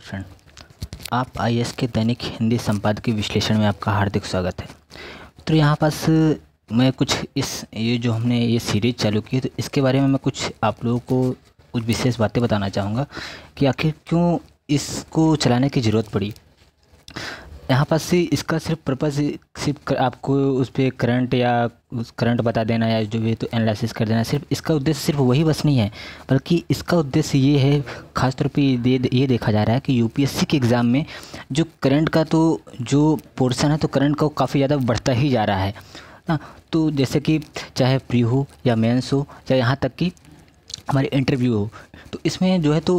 friend आप I S के दैनिक हिंदी संपादकीय विश्लेषण में आपका हार्दिक स्वागत है तो यहाँ पास मैं कुछ इस ये जो हमने ये सीरीज चालू की है तो इसके बारे में मैं कुछ आप लोगों को कुछ विशेष बातें बताना चाहूँगा कि आखिर क्यों इसको चलाने की ज़रूरत पड़ी यहाँ पर से इसका सिर्फ पर्पज़ सिर्फ आपको उस पर करंट या उस करंट बता देना या जो भी तो एनालिसिस कर देना सिर्फ इसका उद्देश्य सिर्फ वही बस नहीं है बल्कि इसका उद्देश्य ये है खासतौर पर ये ये देखा जा रहा है कि यूपीएससी के एग्ज़ाम में जो करंट का तो जो पोर्सन है तो करंट का काफ़ी ज़्यादा बढ़ता ही जा रहा है ना तो जैसे कि चाहे प्री हो या मेन्स हो या यहाँ तक कि हमारे इंटरव्यू हो तो इसमें जो है तो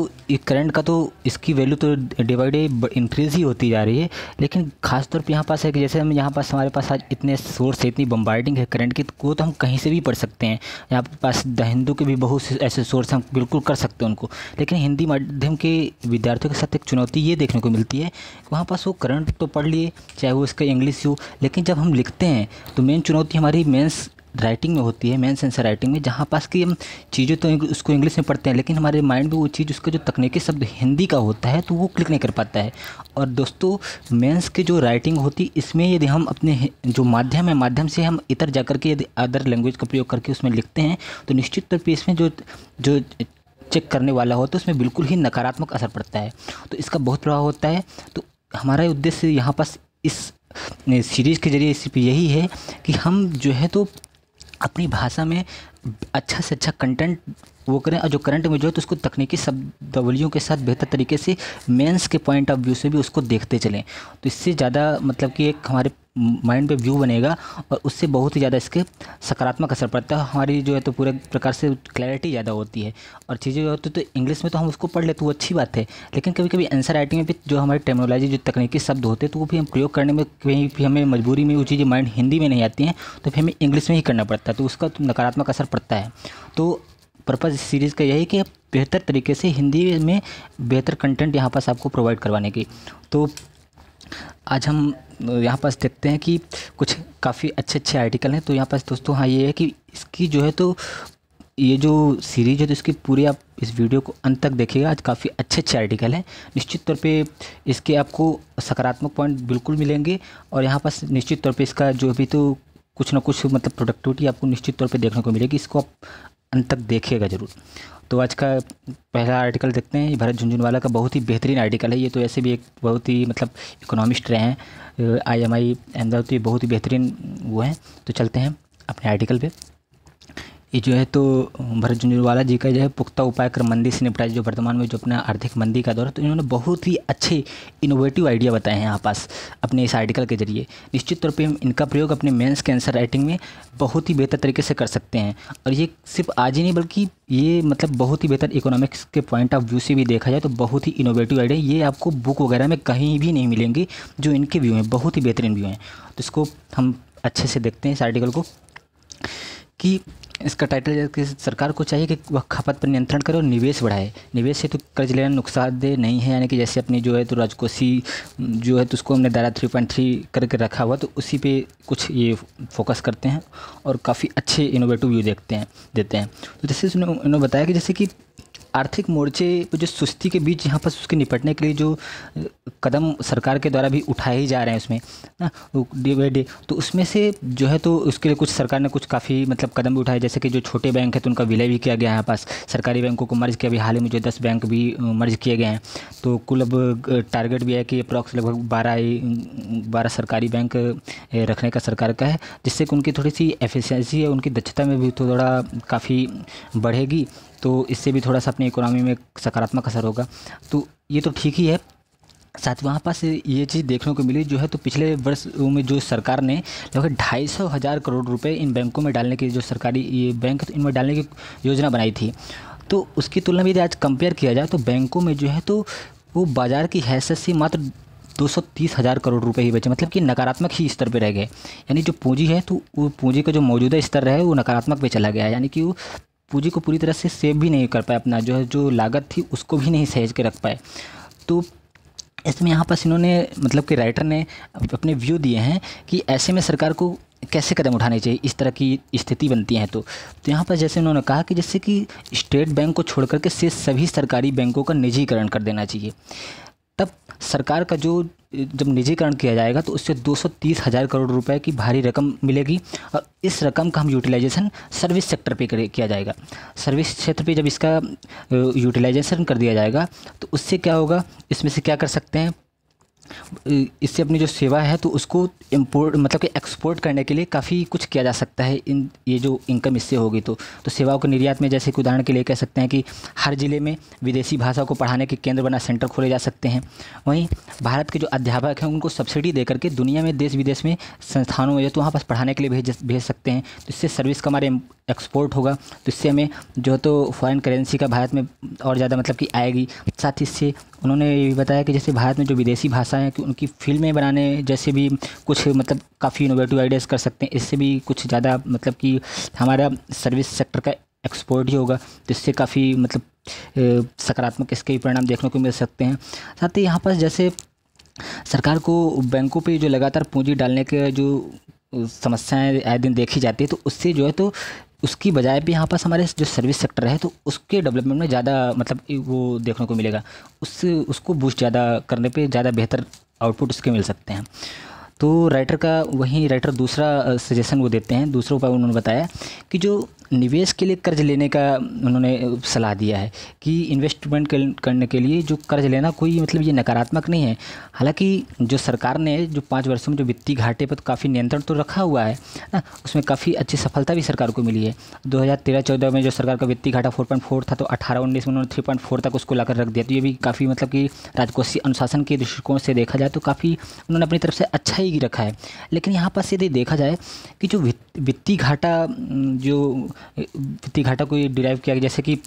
करंट का तो इसकी वैल्यू तो डे बाई डे इंक्रीज़ ही होती जा रही है लेकिन खास तौर पे यहाँ पास है कि जैसे हम यहाँ पास हमारे पास आज इतने सोर्स है इतनी बम्बार्डिंग है करंट की वो तो हम कहीं से भी पढ़ सकते हैं यहाँ पास द हिंदू के भी बहुत ऐसे सोर्स हम बिल्कुल कर सकते हैं उनको लेकिन हिंदी माध्यम के विद्यार्थियों के साथ एक चुनौती ये देखने को मिलती है कि वहाँ पास वो करंट तो पढ़ लिए चाहे वो इसका इंग्लिश हो लेकिन जब हम लिखते हैं तो मेन चुनौती हमारी मेन्स राइटिंग में होती है मेन सेंसर राइटिंग में जहाँ पास की हम चीज़ें तो उसको इंग्लिश में पढ़ते हैं लेकिन हमारे माइंड में वो चीज़ उसका जो तकनीकी शब्द हिंदी का होता है तो वो क्लिक नहीं कर पाता है और दोस्तों मेंस की जो राइटिंग होती इसमें यदि हम अपने जो माध्यम है माध्यम से हम इतर जा के यदि अदर लैंग्वेज का प्रयोग करके उसमें लिखते हैं तो निश्चित तौर पर इसमें जो जो चेक करने वाला हो तो उसमें बिल्कुल ही नकारात्मक असर पड़ता है तो इसका बहुत प्रभाव होता है तो हमारा उद्देश्य यहाँ पास इस सीरीज़ के जरिए सिर्फ यही है कि हम जो है तो अपनी भाषा में अच्छा से अच्छा कंटेंट वो करें और जो करंट में जो है तो उसको तकनीकी शब्दवलियों के साथ बेहतर तरीके से मेंस के पॉइंट ऑफ व्यू से भी उसको देखते चलें तो इससे ज़्यादा मतलब कि एक हमारे माइंड पे व्यू बनेगा और उससे बहुत ही ज़्यादा इसके सकारात्मक असर पड़ता है हमारी जो है तो पूरे प्रकार से क्लैरिटी ज़्यादा होती है और चीज़ें जो होती है तो इंग्लिश में तो हम उसको पढ़ लेते तो वो अच्छी बात है लेकिन कभी कभी आंसर राइटिंग में भी जो हमारी टेक्नोलॉजी जो तकनीकी शब्द होते हैं तो वो भी हम प्रयोग करने में कहीं भी हमें मजबूरी में वो चीज़ें माइंड हिंदी में नहीं आती हैं तो फिर हमें इंग्लिश में ही करना पड़ता है तो उसका तो नकारात्मक असर पड़ता है तो पर्पज़ इस सीरीज़ का यही कि बेहतर तरीके से हिंदी में बेहतर कंटेंट यहाँ पास आपको प्रोवाइड करवाने की तो आज हम यहाँ पास देखते हैं कि कुछ काफ़ी अच्छे अच्छे आर्टिकल हैं तो यहाँ पास दोस्तों हाँ ये है कि इसकी जो है तो ये जो सीरीज है तो इसकी पूरी आप इस वीडियो को अंत तक देखिएगा आज काफ़ी अच्छे अच्छे आर्टिकल हैं निश्चित तौर पे इसके आपको सकारात्मक पॉइंट बिल्कुल मिलेंगे और यहाँ पास निश्चित तौर पे इसका जो भी तो कुछ ना कुछ मतलब प्रोडक्टिविटी आपको निश्चित तौर पे देखने को मिलेगी इसको आप अंत तक देखिएगा ज़रूर तो आज का पहला आर्टिकल देखते हैं भरत झुंझुनवाला का बहुत ही बेहतरीन आर्टिकल है ये तो ऐसे भी एक बहुत ही मतलब इकोनॉमिस्ट रहे हैं आई एम आई अहमदाबाद तो बहुत ही बेहतरीन वो हैं तो चलते हैं अपने आर्टिकल पर ये जो है तो भरत झुंझुनवाला जी का जो है पुख्ता उपाय कर मंदी से निपटा जो वर्तमान में जो अपना आर्थिक मंदी का दौर है तो इन्होंने बहुत ही अच्छे इनोवेटिव आइडिया बताए हैं यहाँ पास अपने इस आर्टिकल के जरिए निश्चित तौर पे हम इनका प्रयोग अपने मेंस कैंसर राइटिंग में बहुत ही बेहतर तरीके से कर सकते हैं और ये सिर्फ आज ही नहीं बल्कि ये मतलब बहुत ही बेहतर इकोनॉमिक्स के पॉइंट ऑफ व्यू से भी देखा जाए तो बहुत ही इनोवेटिव आइडिया ये आपको बुक वगैरह में कहीं भी नहीं मिलेंगे जो इनके व्यू हैं बहुत ही बेहतरीन व्यू हैं तो इसको हम अच्छे से देखते हैं इस आर्टिकल को कि इसका टाइटल कि सरकार को चाहिए कि वह खपत पर नियंत्रण करे और निवेश बढ़ाए निवेश से तो कर्ज लेना नुकसानदेह नहीं है यानी कि जैसे अपनी जो है तो राजकोषी जो है तो उसको हमने दायरा थ्री पॉइंट थ्री करके रखा हुआ तो उसी पे कुछ ये फोकस करते हैं और काफ़ी अच्छे इनोवेटिव व्यू देखते हैं देते हैं तो जैसे उन्होंने बताया कि जैसे कि आर्थिक मोर्चे जो सुस्ती के बीच यहाँ पर उसके निपटने के लिए जो कदम सरकार के द्वारा भी उठाए ही जा रहे हैं उसमें ना डे बाई डे तो उसमें से जो है तो उसके लिए कुछ सरकार ने कुछ काफ़ी मतलब कदम भी उठाए जैसे कि जो छोटे बैंक है तो उनका विलय भी किया गया है यहाँ पास सरकारी बैंकों को मर्ज किया अभी हाल ही में जो दस बैंक भी मर्ज किए गए हैं तो कुल अब टारगेट भी है कि अप्रॉक्स लगभग बारह बारह सरकारी बैंक रखने का सरकार का है जिससे कि उनकी थोड़ी सी एफिशेंसी है उनकी दक्षता में भी थोड़ा काफ़ी बढ़ेगी तो इससे भी थोड़ा सा अपनी इकोनॉमी में सकारात्मक असर होगा तो ये तो ठीक ही है साथ वहाँ पास ये चीज़ देखने को मिली जो है तो पिछले वर्ष में जो सरकार ने लगभग ढाई सौ हज़ार करोड़ रुपए इन बैंकों में डालने की जो सरकारी ये बैंक तो इनमें डालने की योजना बनाई थी तो उसकी तुलना में यदि आज कंपेयर किया जाए तो बैंकों में जो है तो वो बाज़ार की हैसियत से मात्र दो सौ तीस हज़ार करोड़ रुपए ही बचे मतलब कि नकारात्मक ही स्तर पर रह गए यानी जो पूंजी है तो वो पूंजी का जो मौजूदा स्तर है वो नकारात्मक पे चला गया यानी कि वो पूंजी को पूरी तरह से सेव भी नहीं कर पाए अपना जो है जो लागत थी उसको भी नहीं सहेज के रख पाए तो इसमें यहाँ पास इन्होंने मतलब कि राइटर ने अपने व्यू दिए हैं कि ऐसे में सरकार को कैसे कदम उठाने चाहिए इस तरह की स्थिति बनती है तो तो यहाँ पर जैसे उन्होंने कहा कि जैसे कि स्टेट बैंक को छोड़ करके से सभी सरकारी बैंकों का निजीकरण कर देना चाहिए तब सरकार का जो जब निजीकरण किया जाएगा तो उससे दो हज़ार करोड़ रुपए की भारी रकम मिलेगी और इस रकम का हम यूटिलाइजेशन सर्विस सेक्टर पे किया जाएगा सर्विस क्षेत्र पे जब इसका यूटिलाइजेशन कर दिया जाएगा तो उससे क्या होगा इसमें से क्या कर सकते हैं इससे अपनी जो सेवा है तो उसको इम्पोर्ट मतलब कि एक्सपोर्ट करने के लिए काफ़ी कुछ किया जा सकता है इन ये जो इनकम इससे होगी तो तो सेवाओं के निर्यात में जैसे कि उदाहरण के लिए कह सकते हैं कि हर ज़िले में विदेशी भाषा को पढ़ाने के केंद्र बना सेंटर खोले जा सकते हैं वहीं भारत के जो अध्यापक हैं उनको सब्सिडी दे करके दुनिया में देश विदेश में संस्थानों में तो वहाँ पास पढ़ाने के लिए भेज भेज सकते हैं तो इससे सर्विस का हमारे एक्सपोर्ट होगा तो इससे हमें जो तो फॉरेन करेंसी का भारत में और ज़्यादा मतलब कि आएगी साथ ही इससे उन्होंने ये भी बताया कि जैसे भारत में जो विदेशी भाषाएं हैं कि उनकी फिल्में बनाने जैसे भी कुछ मतलब काफ़ी इनोवेटिव आइडियाज़ कर सकते हैं इससे भी कुछ ज़्यादा मतलब कि हमारा सर्विस सेक्टर का एक्सपोर्ट ही होगा तो इससे काफ़ी मतलब सकारात्मक इसके भी परिणाम देखने को मिल सकते हैं साथ ही यहाँ पर जैसे सरकार को बैंकों पर जो लगातार पूंजी डालने के जो समस्याएं आए दिन देखी जाती है तो उससे जो है तो उसकी बजाय भी यहाँ पास हमारे जो सर्विस सेक्टर है तो उसके डेवलपमेंट में ज़्यादा मतलब वो देखने को मिलेगा उससे उसको बूस्ट ज़्यादा करने पे ज़्यादा बेहतर आउटपुट उसके मिल सकते हैं तो राइटर का वहीं राइटर दूसरा सजेशन वो देते हैं दूसरा उपाय उन्होंने बताया कि जो निवेश के लिए कर्ज लेने का उन्होंने सलाह दिया है कि इन्वेस्टमेंट करने के लिए जो कर्ज लेना कोई मतलब ये नकारात्मक नहीं है हालांकि जो सरकार ने जो पाँच वर्षों में जो वित्तीय घाटे पर तो काफ़ी नियंत्रण तो रखा हुआ है ना उसमें काफ़ी अच्छी सफलता भी सरकार को मिली है दो हज़ार में जो सरकार का वित्तीय घाटा फोर था तो अठारह उन्नीस में उन्होंने थ्री तक उसको लाकर रख दिया तो ये भी काफ़ी मतलब कि राजकोषीय अनुशासन के दृष्टिकोण से देखा जाए तो काफ़ी उन्होंने अपनी तरफ से अच्छा ही ही रखा है लेकिन यहाँ पर यदि देखा जाए कि जो वित्तीय घाटा जो वित्तीय घाटा को डिराइव किया जैसे कि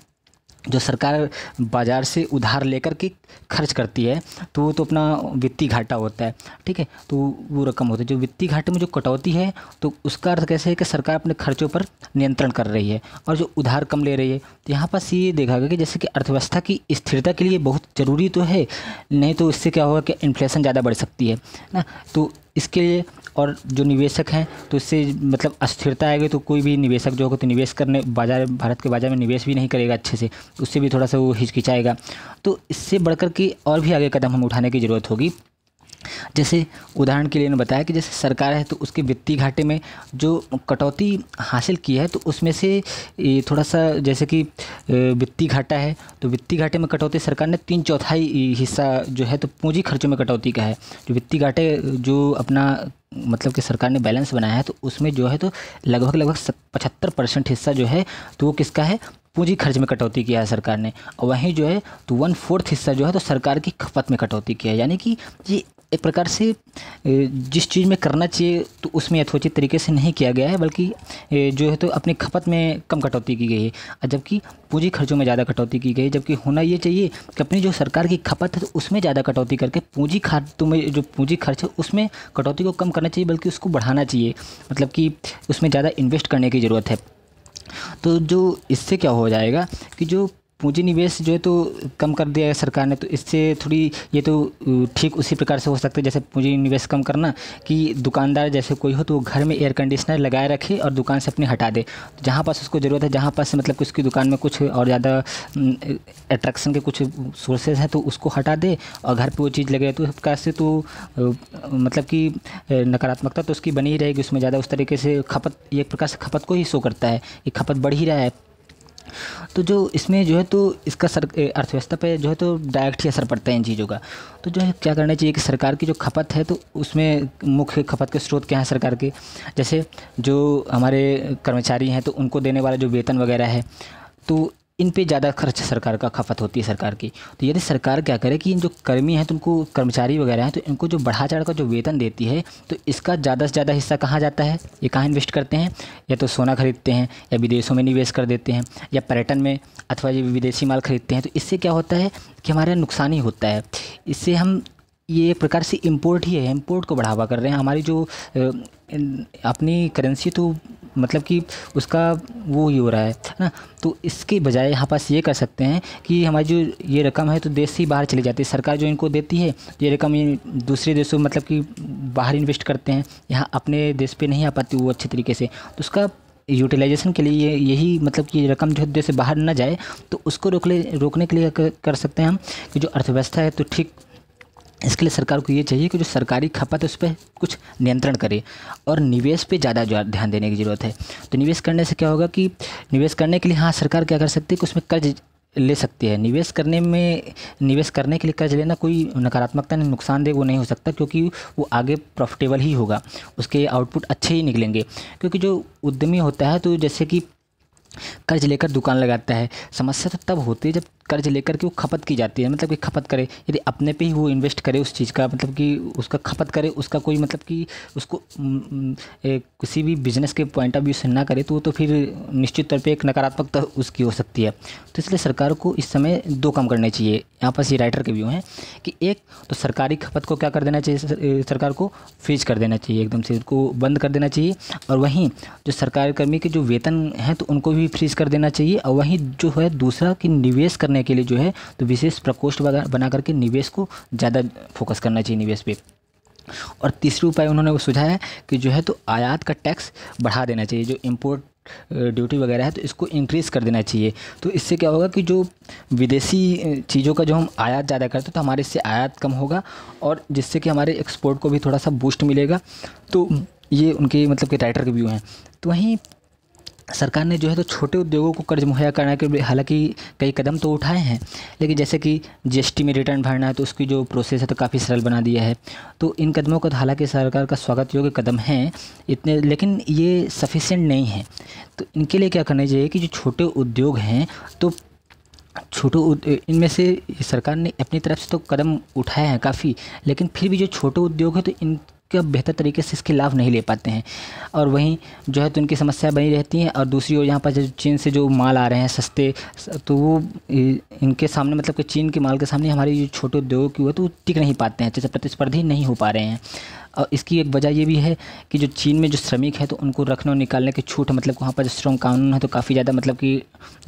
जो सरकार बाज़ार से उधार लेकर के खर्च करती है तो वो तो अपना वित्तीय घाटा होता है ठीक है तो वो रकम होती है जो वित्तीय घाटे में जो कटौती है तो उसका अर्थ कैसे है कि सरकार अपने खर्चों पर नियंत्रण कर रही है और जो उधार कम ले रही है तो यहाँ पास ये देखा गया कि जैसे कि अर्थव्यवस्था की स्थिरता के लिए बहुत ज़रूरी तो है नहीं तो इससे क्या होगा कि इन्फ्लेशन ज़्यादा बढ़ सकती है ना तो इसके लिए और जो निवेशक हैं तो इससे मतलब अस्थिरता आएगी तो कोई भी निवेशक जो होगा तो निवेश करने बाजार भारत के बाज़ार में निवेश भी नहीं करेगा अच्छे से उससे भी थोड़ा सा वो हिचकिचाएगा तो इससे बढ़कर के और भी आगे कदम हम उठाने की ज़रूरत होगी जैसे उदाहरण के लिए उन्होंने बताया कि जैसे सरकार है तो उसके वित्तीय घाटे में जो कटौती हासिल की है तो उसमें से थोड़ा सा जैसे कि वित्तीय घाटा है तो वित्तीय घाटे में कटौती सरकार ने तीन चौथाई हिस्सा जो है तो पूंजी खर्चों में कटौती का है जो वित्तीय घाटे जो अपना मतलब कि सरकार ने बैलेंस बनाया है तो उसमें जो है तो लगभग लगभग पचहत्तर परसेंट हिस्सा जो है तो वो किसका है पूंजी खर्च में कटौती किया है सरकार ने और वहीं जो है तो वन फोर्थ हिस्सा जो है तो सरकार की खपत में कटौती किया है यानी कि ये एक प्रकार से जिस चीज़ में करना चाहिए तो उसमें यथोचित तरीके से नहीं किया गया है बल्कि जो है तो अपनी खपत में कम कटौती की गई है जबकि पूंजी खर्चों में ज़्यादा कटौती की गई है जबकि होना ये चाहिए कि अपनी जो सरकार की खपत है तो उसमें ज़्यादा कटौती करके पूंजी खातों में जो पूंजी खर्च है उसमें कटौती को कम करना चाहिए बल्कि उसको बढ़ाना चाहिए मतलब कि उसमें ज़्यादा इन्वेस्ट करने की ज़रूरत है तो जो इससे क्या हो जाएगा कि जो पूंजी निवेश जो है तो कम कर दिया है सरकार ने तो इससे थोड़ी ये तो ठीक उसी प्रकार से हो सकता है जैसे पूंजी निवेश कम करना कि दुकानदार जैसे कोई हो तो वो घर में एयर कंडीशनर लगाए रखे और दुकान से अपनी हटा दे जहाँ पास उसको ज़रूरत है जहाँ पास मतलब कि उसकी दुकान में कुछ और ज़्यादा अट्रैक्शन के कुछ सोर्सेज हैं तो उसको हटा दे और घर पर वो चीज़ लगे तो प्रकार से तो मतलब कि नकारात्मकता तो उसकी बनी ही रहेगी उसमें ज़्यादा उस तरीके से खपत एक प्रकार से खपत को ही शो करता है कि खपत बढ़ ही रहा है तो जो इसमें जो है तो इसका सर अर्थव्यवस्था पे जो है तो डायरेक्ट ही असर पड़ता है इन चीज़ों का तो जो है क्या करना चाहिए कि सरकार की जो खपत है तो उसमें मुख्य खपत के स्रोत क्या हैं सरकार के जैसे जो हमारे कर्मचारी हैं तो उनको देने वाला जो वेतन वगैरह है तो इन पे ज़्यादा खर्च सरकार का खपत होती है सरकार की तो यदि सरकार क्या करे कि इन जो कर्मी हैं तो उनको कर्मचारी वगैरह हैं तो इनको जो बढ़ा चढ़ का जो वेतन देती है तो इसका ज़्यादा से ज़्यादा हिस्सा कहाँ जाता है ये कहाँ इन्वेस्ट करते हैं या तो सोना खरीदते हैं या विदेशों में निवेश कर देते हैं या पर्यटन में अथवा ये विदेशी माल खरीदते हैं तो इससे क्या होता है कि हमारा नुकसान ही होता है इससे हम ये एक प्रकार से इम्पोर्ट ही है इम्पोर्ट को बढ़ावा कर रहे हैं हमारी जो अपनी करेंसी तो मतलब कि उसका वो ही हो रहा है ना तो इसके बजाय यहाँ पास ये कर सकते हैं कि हमारी जो ये रकम है तो देश से ही बाहर चली जाती है सरकार जो इनको देती है ये रकम ये दूसरे देशों मतलब कि बाहर इन्वेस्ट करते हैं यहाँ अपने देश पे नहीं आ पाती वो अच्छे तरीके से तो उसका यूटिलाइजेशन के लिए यही मतलब कि रकम जो देश से बाहर ना जाए तो उसको रोक ले रोकने के लिए कर सकते हैं हम कि जो अर्थव्यवस्था है तो ठीक इसके लिए सरकार को ये चाहिए कि जो सरकारी खपत है उस पर कुछ नियंत्रण करे और निवेश पे ज़्यादा ध्यान देने की ज़रूरत है तो निवेश करने से क्या होगा कि निवेश करने के लिए हाँ सरकार क्या कर सकती है कि उसमें कर्ज ले सकती है निवेश करने में निवेश करने के लिए कर्ज लेना कोई नकारात्मकता नहीं नुकसानदेह वो नहीं हो सकता क्योंकि वो आगे प्रॉफिटेबल ही होगा उसके आउटपुट अच्छे ही निकलेंगे क्योंकि जो उद्यमी होता है तो जैसे कि कर्ज लेकर दुकान लगाता है समस्या तो तब होती है जब कर्ज लेकर के वो खपत की जाती है मतलब कि खपत करे यदि अपने पे ही वो इन्वेस्ट करे उस चीज़ का मतलब कि उसका खपत करे उसका कोई मतलब कि उसको एक, किसी भी बिजनेस के पॉइंट ऑफ व्यू से ना करे तो वो तो फिर निश्चित तौर पर एक नकारात्मकता उसकी हो सकती है तो इसलिए सरकार को इस समय दो काम करने चाहिए यहाँ पर ये राइटर के व्यू हैं कि एक तो सरकारी खपत को क्या कर देना चाहिए सरकार को फ्रीज कर देना चाहिए एकदम से उसको बंद कर देना चाहिए और वहीं जो सरकारी कर्मी के जो वेतन हैं तो उनको भी फ्रीज कर देना चाहिए और वहीं जो है दूसरा कि निवेश करने करने के लिए जो है तो विशेष प्रकोष्ठ बना करके निवेश को ज़्यादा फोकस करना चाहिए निवेश पे और तीसरे उपाय उन्होंने वो सुझाया कि जो है तो आयात का टैक्स बढ़ा देना चाहिए जो इम्पोर्ट ड्यूटी वगैरह है तो इसको इंक्रीज़ कर देना चाहिए तो इससे क्या होगा कि जो विदेशी चीज़ों का जो हम आयात ज़्यादा करते हैं तो हमारे इससे आयात कम होगा और जिससे कि हमारे एक्सपोर्ट को भी थोड़ा सा बूस्ट मिलेगा तो ये उनके मतलब के राइटर के व्यू हैं तो वहीं सरकार ने जो है तो छोटे उद्योगों को कर्ज मुहैया कराने के हालांकि कई कदम तो उठाए हैं लेकिन जैसे कि जीएसटी में रिटर्न भरना है तो उसकी जो प्रोसेस है तो काफ़ी सरल बना दिया है तो इन कदमों का तो हालांकि सरकार का स्वागत योग्य कदम है इतने लेकिन ये सफिशेंट नहीं है तो इनके लिए क्या करना चाहिए कि जो छोटे उद्योग हैं तो छोटे इनमें से सरकार ने अपनी तरफ से तो कदम उठाए हैं काफ़ी लेकिन फिर भी जो छोटे उद्योग हैं तो इन का बेहतर तरीके से इसके लाभ नहीं ले पाते हैं और वहीं जो है तो उनकी समस्या बनी रहती हैं और दूसरी ओर यहाँ पर जो चीन से जो माल आ रहे हैं सस्ते तो वो इनके सामने मतलब कि चीन के माल के सामने हमारे जो छोटे उद्योग की तो वो तो टिक नहीं पाते हैं जैसे तो प्रतिस्पर्धी नहीं हो पा रहे हैं और इसकी एक वजह ये भी है कि जो चीन में जो श्रमिक है तो उनको रखने और निकालने की छूट मतलब वहाँ पर जो श्रम कानून है तो काफ़ी ज़्यादा मतलब कि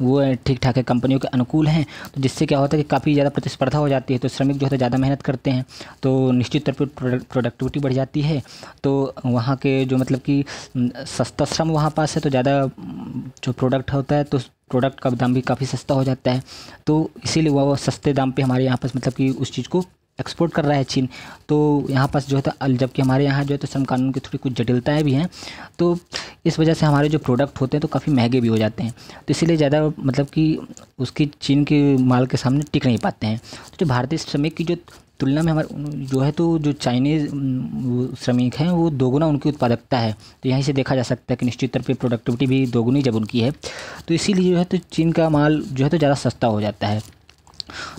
वो ठीक ठाक है कंपनियों के अनुकूल हैं तो जिससे क्या होता है कि काफ़ी ज़्यादा प्रतिस्पर्धा हो जाती है तो श्रमिक जो होता है तो ज़्यादा मेहनत करते हैं तो निश्चित तौर पर प्रोडक्टिविटी बढ़ जाती है तो वहाँ के जो मतलब कि सस्ता श्रम वहाँ पास है तो ज़्यादा जो प्रोडक्ट होता है तो प्रोडक्ट का दाम भी काफ़ी सस्ता हो जाता है तो इसीलिए वह सस्ते दाम पे हमारे यहाँ पास मतलब कि उस चीज़ को एक्सपोर्ट कर रहा है चीन तो यहाँ पास जो है तो जबकि हमारे यहाँ जो है तो श्रम कानून की थोड़ी कुछ जटिलताएँ भी हैं तो इस वजह से हमारे जो प्रोडक्ट होते हैं तो काफ़ी महंगे भी हो जाते हैं तो इसीलिए ज़्यादा मतलब कि उसकी चीन के माल के सामने टिक नहीं पाते हैं तो जो भारतीय श्रमिक की जो तुलना में हमारे जो है तो जो चाइनीज़ श्रमिक हैं वो दोगुना उनकी उत्पादकता है तो यहीं से देखा जा सकता है कि निश्चित तौर पर प्रोडक्टिविटी भी दोगुनी जब उनकी है तो इसीलिए जो है तो चीन का माल जो है तो ज़्यादा सस्ता हो जाता है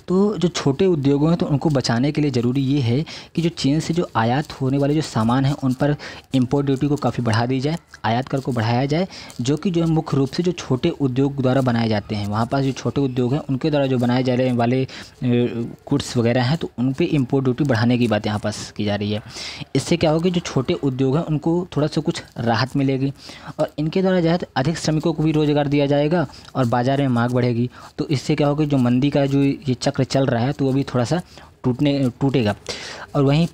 तो जो छोटे उद्योगों हैं तो उनको बचाने के लिए ज़रूरी ये है कि जो चीन से जो आयात होने वाले जो सामान हैं उन पर इम्पोर्ट ड्यूटी को काफ़ी बढ़ा दी जाए आयात कर को बढ़ाया जाए जो कि जो है मुख्य रूप से जो छोटे उद्योग द्वारा बनाए जाते हैं वहाँ पास जो छोटे उद्योग हैं उनके द्वारा जो बनाए जाने वाले गुड्स वगैरह हैं तो उन पर इम्पोर्ट ड्यूटी बढ़ाने की बात यहाँ पास की जा रही है इससे क्या होगा जो छोटे उद्योग हैं उनको थोड़ा सा कुछ राहत मिलेगी और इनके द्वारा जो तो अधिक श्रमिकों को भी रोज़गार दिया जाएगा और बाज़ार में मांग बढ़ेगी तो इससे क्या होगा जो मंदी का जो ये चक्र चल रहा है तो वो भी थोड़ा सा टूटने टूटेगा और वहीं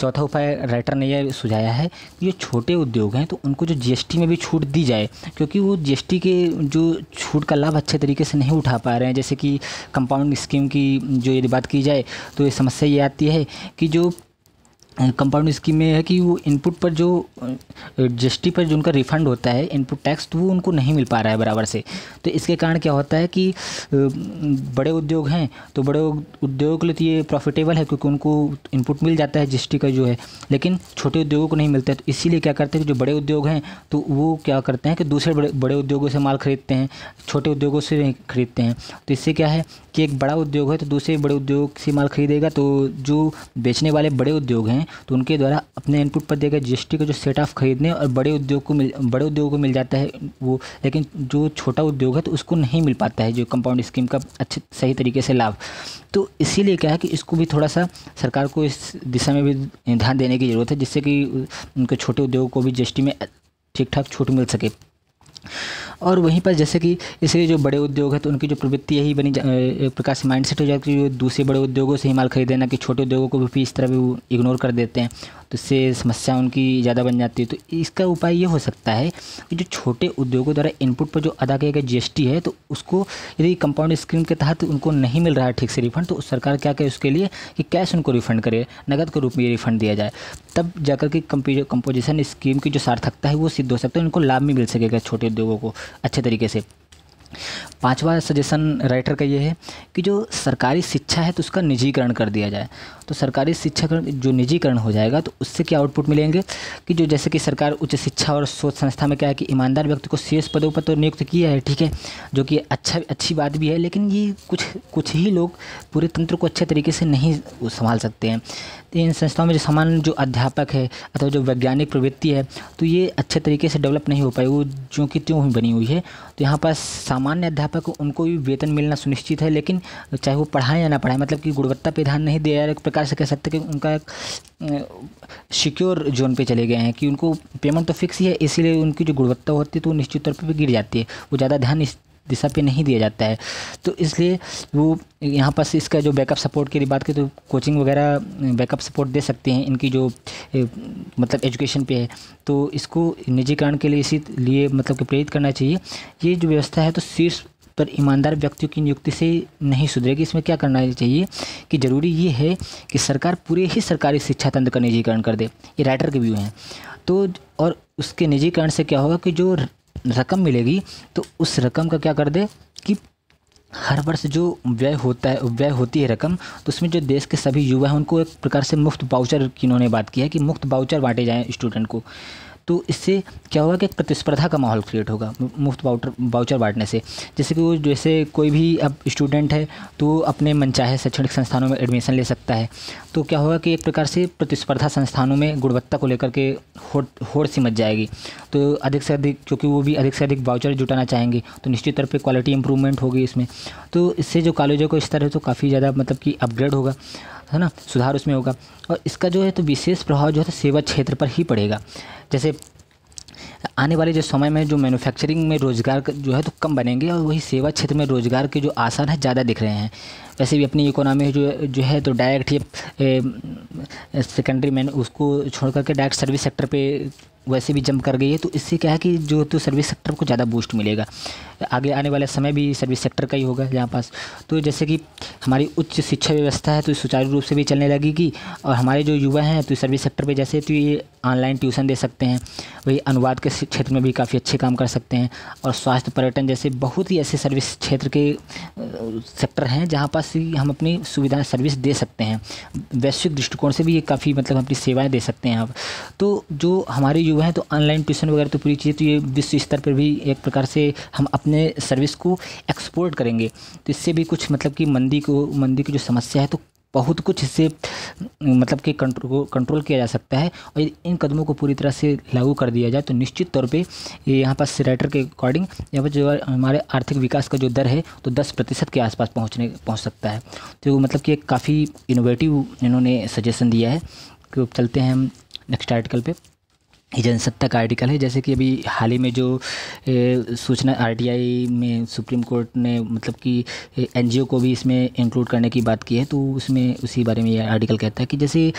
चौथा उपाय राइटर ने यह सुझाया है कि जो छोटे उद्योग हैं तो उनको जो जीएसटी में भी छूट दी जाए क्योंकि वो जीएसटी के जो छूट का लाभ अच्छे तरीके से नहीं उठा पा रहे हैं जैसे कि कंपाउंड स्कीम की जो यदि बात की जाए तो ये समस्या ये आती है कि जो कंपाउंड स्कीम में है कि वो इनपुट पर जो जीएसटी पर जो उनका रिफंड होता है इनपुट टैक्स तो वो उनको नहीं मिल पा रहा है बराबर से तो इसके कारण क्या होता है कि बड़े उद्योग हैं तो बड़े उद्योगों के लिए तो ये प्रॉफिटेबल है क्योंकि उनको इनपुट मिल जाता है जीएसटी का जो है लेकिन छोटे उद्योगों को नहीं मिलता है तो इसीलिए क्या करते हैं कि जो बड़े उद्योग हैं तो वो क्या करते हैं कि दूसरे बड़े बड़े उद्योगों से माल खरीदते हैं छोटे उद्योगों से खरीदते हैं तो इससे क्या है कि एक बड़ा उद्योग है तो दूसरे बड़े उद्योग से माल खरीदेगा तो जो बेचने वाले बड़े उद्योग हैं तो उनके द्वारा अपने इनपुट पर दिए जीएसटी का जो सेट ऑफ खरीदने और बड़े उद्योग को मिल बड़े उद्योग को मिल जाता है वो लेकिन जो छोटा उद्योग है तो उसको नहीं मिल पाता है जो कंपाउंड स्कीम का अच्छे सही तरीके से लाभ तो इसीलिए क्या है कि इसको भी थोड़ा सा सरकार को इस दिशा में भी ध्यान देने की ज़रूरत है जिससे कि उनके छोटे उद्योग को भी जी में ठीक ठाक छूट मिल सके और वहीं पर जैसे कि इसलिए जो बड़े उद्योग हैं तो उनकी जो प्रवृत्ति यही बनी एक प्रकार से माइंड सेट हो जाती है दूसरे बड़े उद्योगों से ही माल खरीदना कि छोटे उद्योगों को भी इस तरह भी इग्नोर कर देते हैं तो इससे समस्या उनकी ज़्यादा बन जाती है तो इसका उपाय ये हो सकता है कि जो छोटे उद्योगों द्वारा इनपुट पर जो अदा किया गया जीएसटी है तो उसको यदि कंपाउंड स्कीम के तहत उनको नहीं मिल रहा है ठीक से रिफंड तो सरकार क्या करे उसके लिए कि कैश उनको रिफंड करे नगद के रूप में रिफंड दिया जाए तब जाकर के कंपोजिशन स्कीम की जो सार्थकता है वो सिद्ध हो सकता है उनको लाभ भी मिल सकेगा छोटे उद्योगों को अच्छे तरीके से पांचवा सजेशन राइटर का ये है कि जो सरकारी शिक्षा है तो उसका निजीकरण कर दिया जाए तो सरकारी शिक्षा जो निजीकरण हो जाएगा तो उससे क्या आउटपुट मिलेंगे कि जो जैसे कि सरकार उच्च शिक्षा और शोध संस्था में क्या है कि ईमानदार व्यक्ति को शीर्ष पदों पर तो नियुक्त किया है ठीक है जो कि अच्छा अच्छी बात भी है लेकिन ये कुछ कुछ ही लोग पूरे तंत्र को अच्छे तरीके से नहीं संभाल सकते हैं इन संस्थाओं में जो सामान्य जो अध्यापक है अथवा जो वैज्ञानिक प्रवृत्ति है तो ये अच्छे तरीके से डेवलप नहीं हो पाई वो जो कि त्यों ही बनी हुई है तो यहाँ पर सामान्य अध्यापक उनको भी वेतन मिलना सुनिश्चित है लेकिन चाहे वो पढ़ाएं या ना पढ़ाएं मतलब कि गुणवत्ता पे ध्यान नहीं दिया एक प्रकार से कह सकते कि उनका एक सिक्योर जोन पे चले गए हैं कि उनको पेमेंट तो फिक्स ही है इसीलिए उनकी जो गुणवत्ता होती है तो वो निश्चित तौर पर भी गिर जाती है वो ज़्यादा ध्यान दिशा पे नहीं दिया जाता है तो इसलिए वो यहाँ पर इसका जो बैकअप सपोर्ट की बात करें तो कोचिंग वगैरह बैकअप सपोर्ट दे सकते हैं इनकी जो मतलब एजुकेशन पे है तो इसको निजीकरण के लिए इसी लिए मतलब कि प्रेरित करना चाहिए ये जो व्यवस्था है तो शीर्ष पर ईमानदार व्यक्तियों की नियुक्ति से नहीं सुधरेगी इसमें क्या करना चाहिए कि ज़रूरी ये है कि सरकार पूरे ही सरकारी शिक्षा तंत्र का निजीकरण कर दे ये राइटर के व्यू हैं तो और उसके निजीकरण से क्या होगा कि जो रकम मिलेगी तो उस रकम का क्या कर दे कि हर वर्ष जो व्यय होता है व्यय होती है रकम तो उसमें जो देश के सभी युवा हैं उनको एक प्रकार से मुफ्त बाउचर की उन्होंने बात की है कि मुफ्त बाउचर बांटे जाएँ स्टूडेंट को तो इससे क्या होगा कि प्रतिस्पर्धा का माहौल क्रिएट होगा मुफ्त वाउटर वाउचर बांटने से जैसे कि वो जैसे कोई भी अब स्टूडेंट है तो अपने मनचाहे शैक्षणिक संस्थानों में एडमिशन ले सकता है तो क्या होगा कि एक प्रकार से प्रतिस्पर्धा संस्थानों में गुणवत्ता को लेकर के होड़ होड़ सी मच जाएगी तो अधिक से अधिक क्योंकि वो भी अधिक से अधिक वाउचर जुटाना चाहेंगे तो निश्चित तौर पर क्वालिटी इंप्रूवमेंट होगी इसमें तो इससे जो कॉलेजों का स्तर है तो काफ़ी ज़्यादा मतलब कि अपग्रेड होगा है ना सुधार उसमें होगा और इसका जो है तो विशेष प्रभाव जो है तो सेवा क्षेत्र पर ही पड़ेगा जैसे आने वाले जो समय में जो मैन्युफैक्चरिंग में रोज़गार जो है तो कम बनेंगे और वही सेवा क्षेत्र में रोज़गार के जो आसार हैं ज़्यादा दिख रहे हैं वैसे भी अपनी इकोनॉमी जो जो है तो डायरेक्ट ये सेकेंडरी मैन उसको छोड़ करके डायरेक्ट सर्विस सेक्टर पे वैसे भी जंप कर गई है तो इससे क्या है कि जो तो सर्विस सेक्टर को ज़्यादा बूस्ट मिलेगा आगे आने वाला समय भी सर्विस सेक्टर का ही होगा यहाँ पास तो जैसे कि हमारी उच्च शिक्षा व्यवस्था है तो सुचारू रूप से भी चलने लगेगी और हमारे जो युवा हैं तो सर्विस सेक्टर पर जैसे तो ये ऑनलाइन ट्यूशन दे सकते हैं वही अनुवाद के क्षेत्र में भी काफ़ी अच्छे काम कर सकते हैं और स्वास्थ्य पर्यटन जैसे बहुत ही ऐसे सर्विस क्षेत्र के सेक्टर हैं जहाँ पास हम अपनी सुविधा सर्विस दे सकते हैं वैश्विक दृष्टिकोण से भी ये काफ़ी मतलब अपनी सेवाएँ दे सकते हैं आप तो जो हमारे युवा हुए हैं तो ऑनलाइन ट्यूशन वगैरह तो पूरी चीज़ तो ये विश्व स्तर पर भी एक प्रकार से हम अपने सर्विस को एक्सपोर्ट करेंगे तो इससे भी कुछ मतलब कि मंदी को मंदी की जो समस्या है तो बहुत कुछ इससे मतलब कि कंट्रो, कंट्रोल किया जा सकता है और इन कदमों को पूरी तरह से लागू कर दिया जाए तो निश्चित तौर पे यहाँ पर सिलेटर के अकॉर्डिंग यहाँ पर जो हमारे आर्थिक विकास का जो दर है तो दस प्रतिशत के आसपास पहुँचने पहुँच सकता है तो मतलब कि काफ़ी इनोवेटिव इन्होंने सजेशन दिया है कि तो चलते हैं हम नेक्स्ट आर्टिकल पर ये जनसत्ता का आर्टिकल है जैसे कि अभी हाल ही में जो सूचना आरटीआई में सुप्रीम कोर्ट ने मतलब कि एनजीओ को भी इसमें इंक्लूड करने की बात की है तो उसमें उसी बारे में ये आर्टिकल कहता है कि जैसे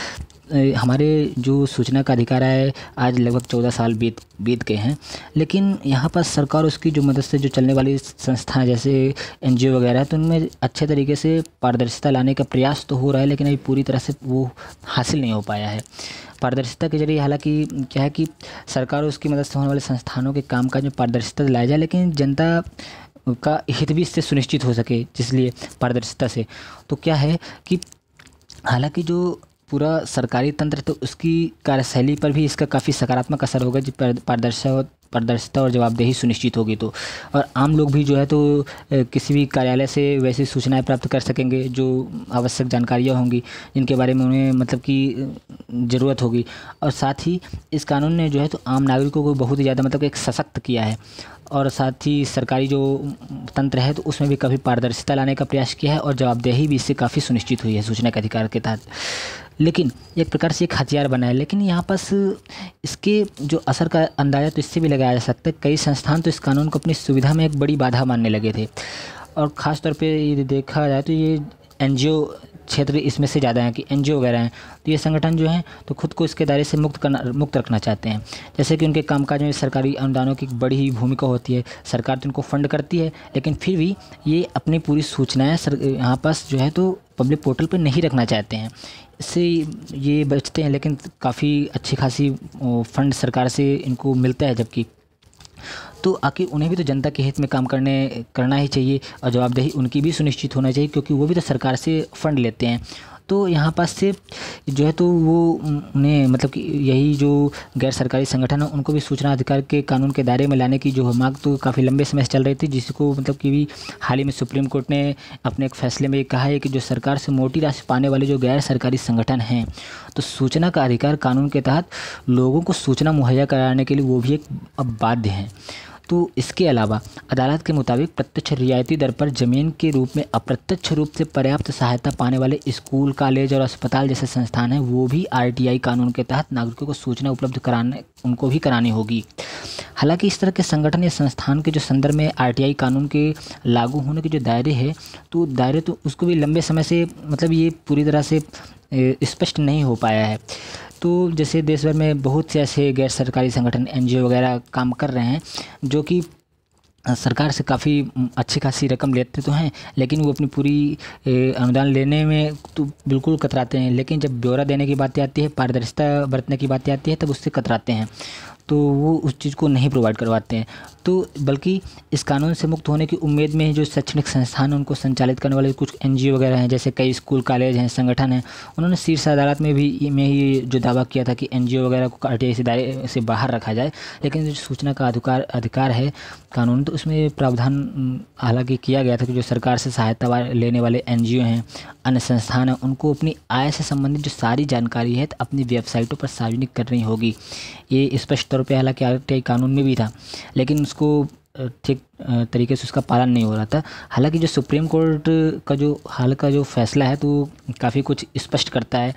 हमारे जो सूचना का अधिकार है आज लगभग चौदह साल बीत बीत गए हैं लेकिन यहाँ पर सरकार उसकी जो मदद से जो चलने वाली संस्थाएं जैसे एन वगैरह तो उनमें अच्छे तरीके से पारदर्शिता लाने का प्रयास तो हो रहा है लेकिन अभी पूरी तरह से वो हासिल नहीं हो पाया है पारदर्शिता के जरिए हालांकि क्या है कि सरकार उसकी मदद से होने वाले संस्थानों के कामकाज में पारदर्शिता लाया जाए लेकिन जनता का हित भी इससे सुनिश्चित हो सके इसलिए पारदर्शिता से तो क्या है कि हालांकि जो पूरा सरकारी तंत्र तो उसकी कार्यशैली पर भी इसका काफ़ी सकारात्मक असर होगा जो पारदर्शक पारदर्शिता और जवाबदेही सुनिश्चित होगी तो और आम लोग भी जो है तो किसी भी कार्यालय से वैसी सूचनाएं प्राप्त कर सकेंगे जो आवश्यक जानकारियां होंगी जिनके बारे में उन्हें मतलब कि ज़रूरत होगी और साथ ही इस कानून ने जो है तो आम नागरिकों को बहुत ही ज़्यादा मतलब एक सशक्त किया है और साथ ही सरकारी जो तंत्र है तो उसमें भी काफ़ी पारदर्शिता लाने का प्रयास किया है और जवाबदेही भी इससे काफ़ी सुनिश्चित हुई है सूचना के अधिकार के तहत लेकिन एक प्रकार से एक हथियार बना है लेकिन यहाँ पास इसके जो असर का अंदाज़ा तो इससे भी लगाया जा सकता है कई संस्थान तो इस कानून को अपनी सुविधा में एक बड़ी बाधा मानने लगे थे और ख़ास तौर यदि ये देखा जाए तो ये एन क्षेत्र इसमें से ज़्यादा हैं कि एन वगैरह हैं तो ये संगठन जो हैं तो खुद को इसके दायरे से मुक्त करना मुक्त रखना चाहते हैं जैसे कि उनके कामकाज में सरकारी अनुदानों की बड़ी ही भूमिका होती है सरकार तो उनको फंड करती है लेकिन फिर भी ये अपनी पूरी सूचनाएँ सर यहाँ पास जो है तो पब्लिक पोर्टल पर नहीं रखना चाहते हैं से ये बचते हैं लेकिन काफ़ी अच्छी खासी फंड सरकार से इनको मिलता है जबकि तो आखिर उन्हें भी तो जनता के हित में काम करने करना ही चाहिए और जवाबदेही उनकी भी सुनिश्चित होना चाहिए क्योंकि वो भी तो सरकार से फ़ंड लेते हैं तो यहाँ पास से जो है तो वो उन्हें मतलब कि यही जो गैर सरकारी संगठन है उनको भी सूचना अधिकार के कानून के दायरे में लाने की जो मांग तो काफ़ी लंबे समय से चल रही थी जिसको मतलब कि भी हाल ही में सुप्रीम कोर्ट ने अपने एक फैसले में कहा है कि जो सरकार से मोटी राशि पाने वाले जो गैर सरकारी संगठन हैं तो सूचना का अधिकार कानून के तहत लोगों को सूचना मुहैया कराने के लिए वो भी एक अब बाध्य हैं तो इसके अलावा अदालत के मुताबिक प्रत्यक्ष रियायती दर पर ज़मीन के रूप में अप्रत्यक्ष रूप से पर्याप्त सहायता पाने वाले स्कूल कॉलेज और अस्पताल जैसे संस्थान हैं वो भी आरटीआई कानून के तहत नागरिकों को सूचना उपलब्ध कराने उनको भी करानी होगी हालांकि इस तरह के संगठन या संस्थान के जो संदर्भ में आर कानून के लागू होने के जो दायरे है तो दायरे तो उसको भी लंबे समय से मतलब ये पूरी तरह से स्पष्ट नहीं हो पाया है तो जैसे देश भर में बहुत से ऐसे गैर सरकारी संगठन एन वगैरह काम कर रहे हैं जो कि सरकार से काफ़ी अच्छी खासी रकम लेते तो हैं लेकिन वो अपनी पूरी अनुदान लेने में तो बिल्कुल कतराते हैं लेकिन जब ब्यौरा देने की बातें आती है पारदर्शिता बरतने की बातें आती है तब उससे कतराते हैं तो वो उस चीज़ को नहीं प्रोवाइड करवाते हैं तो बल्कि इस कानून से मुक्त होने की उम्मीद में जो शैक्षणिक संस्थान उनको संचालित करने वाले कुछ एन वगैरह हैं जैसे कई स्कूल कॉलेज हैं संगठन हैं उन्होंने शीर्ष अदालत में भी में ही जो दावा किया था कि एन वगैरह को आर इस से बाहर रखा जाए लेकिन जो सूचना का अधिकार अधिकार है कानून तो उसमें प्रावधान हालांकि किया गया था कि जो सरकार से सहायता लेने वाले एन हैं अन्य संस्थान हैं उनको अपनी आय से संबंधित जो सारी जानकारी है तो अपनी वेबसाइटों पर सार्वजनिक करनी होगी ये स्पष्ट तौर पर हालांकि आर कानून में भी था लेकिन उसको ठीक तरीके से उसका पालन नहीं हो रहा था हालांकि जो सुप्रीम कोर्ट का जो हाल का जो फैसला है तो काफ़ी कुछ स्पष्ट करता है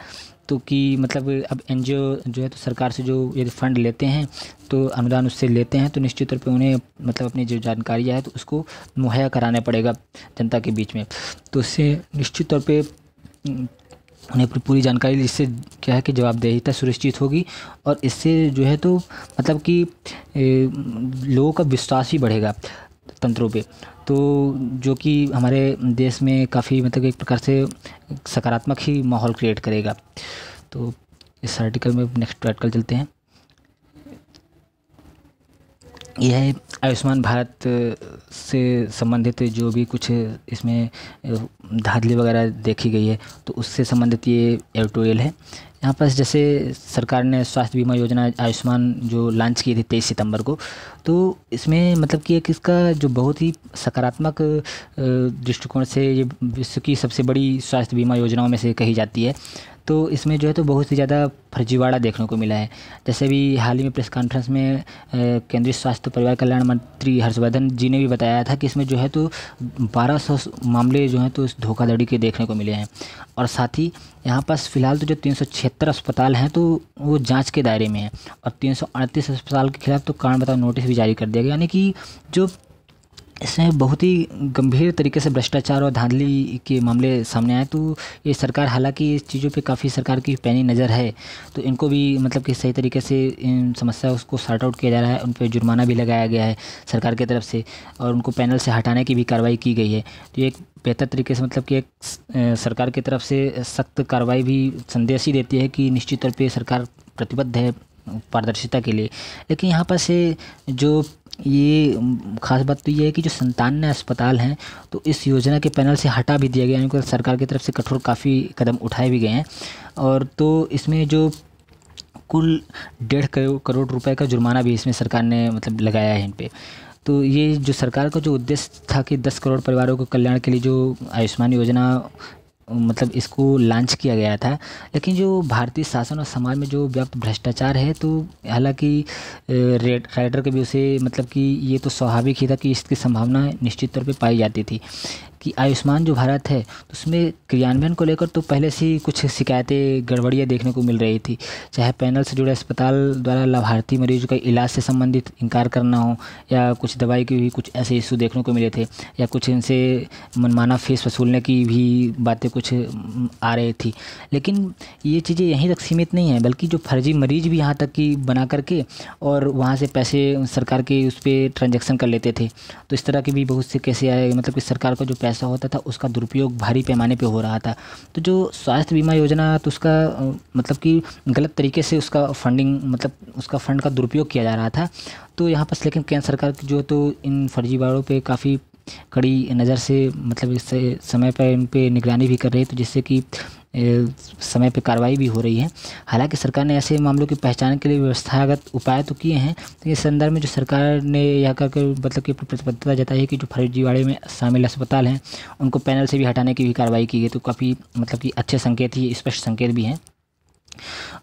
तो कि मतलब अब एन जो है तो सरकार से जो यदि फ़ंड लेते हैं तो अनुदान उससे लेते हैं तो निश्चित तौर पे उन्हें मतलब अपनी जो जानकारी है तो उसको मुहैया कराना पड़ेगा जनता के बीच में तो उससे निश्चित तौर पे उन्हें अपनी पूरी जानकारी जिससे क्या है कि जवाबदेहिता सुनिश्चित होगी और इससे जो है तो मतलब कि लोगों का विश्वास ही बढ़ेगा तंत्रों पर तो जो कि हमारे देश में काफ़ी मतलब एक प्रकार से सकारात्मक ही माहौल क्रिएट करेगा तो इस आर्टिकल में नेक्स्ट आर्टिकल चलते हैं यह है आयुष्मान भारत से संबंधित जो भी कुछ इसमें धाधली वगैरह देखी गई है तो उससे संबंधित ये एडिटोरियल है यहाँ पर जैसे सरकार ने स्वास्थ्य बीमा योजना आयुष्मान जो लॉन्च की थी तेईस सितंबर को तो इसमें मतलब कि एक इसका जो बहुत ही सकारात्मक दृष्टिकोण से ये विश्व की सबसे बड़ी स्वास्थ्य बीमा योजनाओं में से कही जाती है तो इसमें जो है तो बहुत ही ज़्यादा फर्जीवाड़ा देखने को मिला है जैसे भी हाल ही में प्रेस कॉन्फ्रेंस में केंद्रीय स्वास्थ्य परिवार कल्याण मंत्री हर्षवर्धन जी ने भी बताया था कि इसमें जो है तो 1200 मामले जो हैं तो इस धोखाधड़ी के देखने को मिले हैं और साथ ही यहाँ पास फिलहाल तो जो तीन अस्पताल हैं तो वो जाँच के दायरे में हैं और तीन अस्पताल के खिलाफ तो कारण बताओ नोटिस भी जारी कर दिया गया यानी कि जो इसमें बहुत ही गंभीर तरीके से भ्रष्टाचार और धांधली के मामले सामने आए तो ये सरकार हालांकि इस चीज़ों पे काफ़ी सरकार की पैनी नज़र है तो इनको भी मतलब कि सही तरीके से इन समस्या उसको सॉर्ट आउट किया जा रहा है उन पर जुर्माना भी लगाया गया है सरकार की तरफ से और उनको पैनल से हटाने की भी कार्रवाई की गई है तो ये एक बेहतर तरीके से मतलब कि एक सरकार की तरफ से सख्त कार्रवाई भी संदेश ही देती है कि निश्चित तौर पर सरकार प्रतिबद्ध है पारदर्शिता के लिए लेकिन यहाँ पर से जो ये खास बात तो ये है कि जो संतान अस्पताल हैं तो इस योजना के पैनल से हटा भी दिया गया है सरकार की तरफ से कठोर काफ़ी कदम उठाए भी गए हैं और तो इसमें जो कुल डेढ़ करोड़ रुपए का जुर्माना भी इसमें सरकार ने मतलब लगाया है इन पर तो ये जो सरकार का जो उद्देश्य था कि 10 करोड़ परिवारों के कल्याण के लिए जो आयुष्मान योजना मतलब इसको लॉन्च किया गया था लेकिन जो भारतीय शासन और समाज में जो व्याप्त भ्रष्टाचार है तो हालांकि रेड राइडर के भी उसे मतलब कि ये तो स्वाभाविक ही था कि इसकी संभावना निश्चित तौर पे पाई जाती थी कि आयुष्मान जो भारत है तो उसमें क्रियान्वयन को लेकर तो पहले से ही कुछ शिकायतें गड़बड़ियाँ देखने को मिल रही थी चाहे पैनल से जुड़े अस्पताल द्वारा लाभार्थी मरीज का इलाज से संबंधित इनकार करना हो या कुछ दवाई के भी कुछ ऐसे इशू देखने को मिले थे या कुछ इनसे मनमाना फीस वसूलने की भी बातें कुछ आ रही थी लेकिन ये चीज़ें यहीं तक सीमित नहीं है बल्कि जो फर्जी मरीज भी यहाँ तक की बना करके और वहाँ से पैसे सरकार के उस पर ट्रांजेक्शन कर लेते थे तो इस तरह के भी बहुत से कैसे आए मतलब कि सरकार का जो पैसे पैसा होता था उसका दुरुपयोग भारी पैमाने पे हो रहा था तो जो स्वास्थ्य बीमा योजना तो उसका मतलब कि गलत तरीके से उसका फंडिंग मतलब उसका फंड का दुरुपयोग किया जा रहा था तो यहाँ पर लेकिन केंद्र सरकार की जो तो इन फर्जीवाड़ों पर काफ़ी कड़ी नज़र से मतलब इससे समय पर इन पर निगरानी भी कर रही है तो जिससे कि समय पर कार्रवाई भी हो रही है हालांकि सरकार ने ऐसे मामलों की पहचान के लिए व्यवस्थागत उपाय तो किए हैं लेकिन तो इस संदर्भ में जो सरकार ने यह कहकर मतलब कि प्रतिबद्धता जताई है कि जो फर्जीवाड़े में शामिल अस्पताल हैं उनको पैनल से भी हटाने की भी कार्रवाई की गई तो काफ़ी मतलब कि अच्छे संकेत ही स्पष्ट संकेत भी हैं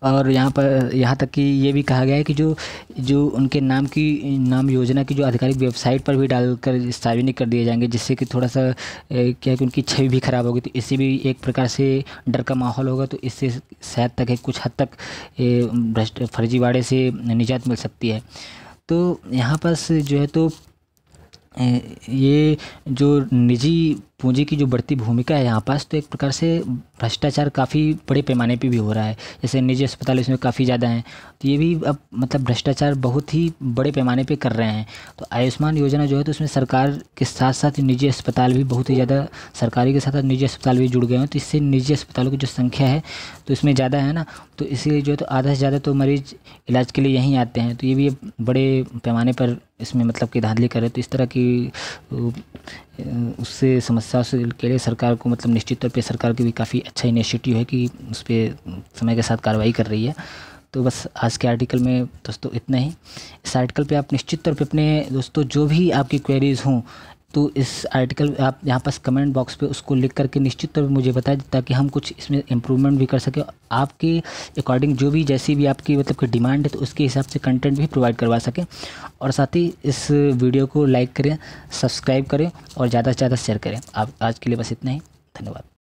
और यहाँ पर यहाँ तक कि ये भी कहा गया है कि जो जो उनके नाम की नाम योजना की जो आधिकारिक वेबसाइट पर भी डालकर सार्वजनिक कर दिए जाएंगे जिससे कि थोड़ा सा क्या है कि उनकी छवि भी ख़राब होगी तो इससे भी एक प्रकार से डर का माहौल होगा तो इससे शायद तक है कुछ हद तक भ्रष्ट फर्जीवाड़े से निजात मिल सकती है तो यहाँ पर जो है तो ये जो निजी पूंजी की जो बढ़ती भूमिका है यहाँ पास तो एक प्रकार से भ्रष्टाचार काफ़ी बड़े पैमाने पे भी हो रहा है जैसे निजी अस्पताल इसमें काफ़ी ज़्यादा हैं तो ये भी अब मतलब भ्रष्टाचार बहुत ही बड़े पैमाने पे कर रहे हैं तो आयुष्मान योजना जो है तो उसमें सरकार के साथ साथ निजी अस्पताल भी बहुत ही ज़्यादा सरकारी के साथ साथ निजी अस्पताल भी जुड़ गए हैं तो इससे निजी अस्पतालों की जो संख्या है तो इसमें ज़्यादा है ना तो इसीलिए जो है तो आधा से ज़्यादा तो मरीज़ इलाज के लिए यहीं आते हैं तो ये भी बड़े पैमाने पर इसमें मतलब कि धांधली करें तो इस तरह की उससे समस्या से के लिए सरकार को मतलब निश्चित तौर पे सरकार की भी काफ़ी अच्छा इनिशिएटिव है कि उस पर समय के साथ कार्रवाई कर रही है तो बस आज के आर्टिकल में दोस्तों इतना ही इस आर्टिकल पे आप निश्चित तौर पे अपने दोस्तों जो भी आपकी क्वेरीज़ हों तो इस आर्टिकल आप यहाँ पास कमेंट बॉक्स पे उसको लिख करके निश्चित तौर पर मुझे बताएं ताकि हम कुछ इसमें इम्प्रूवमेंट भी कर सकें आपके अकॉर्डिंग जो भी जैसी भी आपकी मतलब की डिमांड है तो उसके हिसाब से कंटेंट भी प्रोवाइड करवा सकें और साथ ही इस वीडियो को लाइक करें सब्सक्राइब करें और ज़्यादा से ज़्यादा शेयर करें आप आज के लिए बस इतना ही धन्यवाद